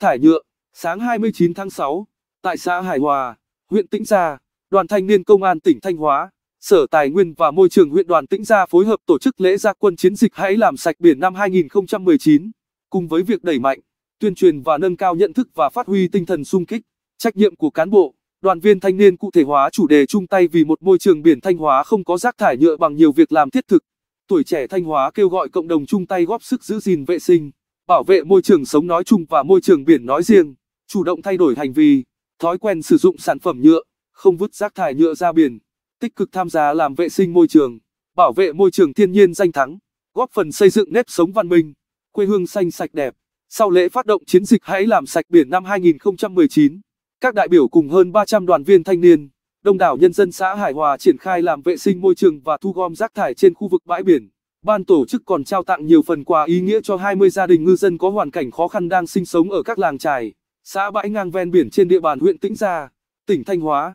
thải nhựa, sáng 29 tháng 6, tại xã Hải Hòa, huyện Tĩnh Gia, Đoàn Thanh niên Công an tỉnh Thanh Hóa, Sở Tài nguyên và Môi trường huyện Đoàn Tĩnh Gia phối hợp tổ chức lễ gia quân chiến dịch Hãy làm sạch biển năm 2019, cùng với việc đẩy mạnh, tuyên truyền và nâng cao nhận thức và phát huy tinh thần sung kích, trách nhiệm của cán bộ, đoàn viên thanh niên cụ thể hóa chủ đề chung tay vì một môi trường biển Thanh Hóa không có rác thải nhựa bằng nhiều việc làm thiết thực. Tuổi trẻ Thanh Hóa kêu gọi cộng đồng chung tay góp sức giữ gìn vệ sinh bảo vệ môi trường sống nói chung và môi trường biển nói riêng, chủ động thay đổi hành vi, thói quen sử dụng sản phẩm nhựa, không vứt rác thải nhựa ra biển, tích cực tham gia làm vệ sinh môi trường, bảo vệ môi trường thiên nhiên danh thắng, góp phần xây dựng nếp sống văn minh, quê hương xanh sạch đẹp. Sau lễ phát động chiến dịch Hãy làm sạch biển năm 2019, các đại biểu cùng hơn 300 đoàn viên thanh niên, đông đảo nhân dân xã Hải Hòa triển khai làm vệ sinh môi trường và thu gom rác thải trên khu vực bãi biển. Ban tổ chức còn trao tặng nhiều phần quà ý nghĩa cho 20 gia đình ngư dân có hoàn cảnh khó khăn đang sinh sống ở các làng trài, xã bãi ngang ven biển trên địa bàn huyện Tĩnh Gia, tỉnh Thanh Hóa.